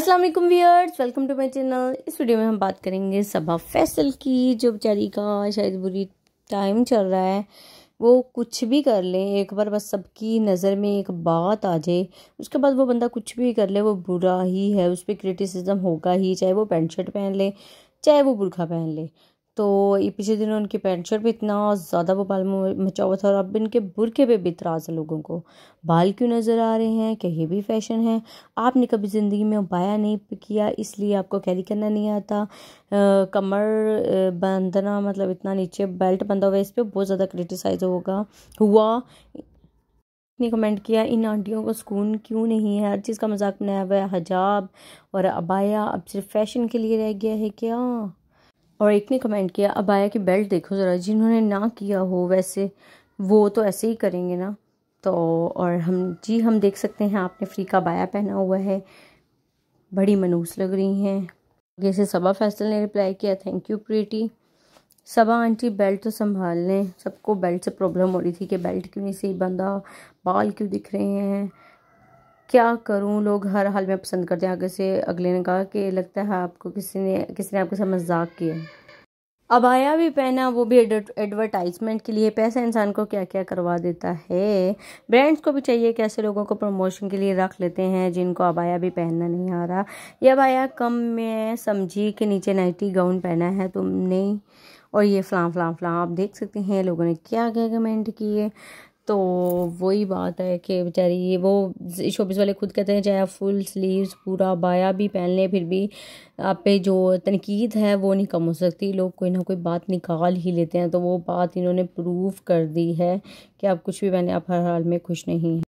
Aslam viewers welcome to my channel इस video में हम बात करेंगे सबा फैसल की जो बेचारी का शायद बुरी टाइम चल रहा है वो कुछ भी कर ले एक बार बस सबकी नज़र में एक बात आ जाए उसके बाद वो बंदा कुछ भी कर ले वो बुरा ही है उस पर क्रिटिसिज्म होगा ही चाहे वो पेंट शर्ट पहन ले चाहे वो बुरखा पहन ले तो ये पिछले दिनों उनकी पैंट शर्ट भी इतना ज़्यादा वो बाल मचा हुआ था और अब इनके बुरके पे भी इतराज़ है लोगों को बाल क्यों नज़र आ रहे हैं क्या ये भी फैशन है आपने कभी ज़िंदगी में उपाया नहीं किया इसलिए आपको कैरी करना नहीं आता आ, कमर बंधना मतलब इतना नीचे बेल्ट बंधा हुआ इस पर बहुत ज़्यादा क्रिटिसाइज होगा हुआ ने कमेंट किया इन आंटियों को सुकून क्यों नहीं है हर चीज़ का मजाक बनाया हुआ है हजाब और अबाया अब सिर्फ फैशन के लिए रह गया है क्या और एक ने कमेंट किया अबाया की बेल्ट देखो ज़रा जिन्होंने ना किया हो वैसे वो तो ऐसे ही करेंगे ना तो और हम जी हम देख सकते हैं आपने फ्री का बाया पहना हुआ है बड़ी मनूस लग रही हैं जैसे सबा फैसल ने रिप्लाई किया thank you pretty Saba aunty belt तो संभाल लें सबको बेल्ट से प्रॉब्लम हो रही थी कि बेल्ट क्यों नहीं सही बंधा बाल क्यों दिख रहे हैं क्या करूं लोग हर हाल में पसंद करते हैं आगे से अगले ने कहा कि लगता है आपको किसी ने किसी ने आपके साथ मजाक किया अबाया भी पहना वो भी एडवर्टाइजमेंट के लिए पैसा इंसान को क्या क्या करवा देता है ब्रांड्स को भी चाहिए कि ऐसे लोगों को प्रमोशन के लिए रख लेते हैं जिनको अबाया भी पहनना नहीं आ रहा ये अबाया कम में समझी कि नीचे नाइटी गाउन पहना है तुमने और ये फ्लां फ़लाँ फ्लां आप देख सकते हैं लोगों ने क्या क्या कमेंट किए तो वही बात है कि बेचारी ये वो शोपीस वाले खुद कहते हैं चाहे आप फुल स्लीव्स पूरा बाया भी पहन लें फिर भी आप पे जो तनकीद है वो नहीं कम हो सकती लोग कोई ना कोई बात निकाल ही लेते हैं तो वो बात इन्होंने प्रूव कर दी है कि आप कुछ भी पहने आप हर हाल में खुश नहीं हैं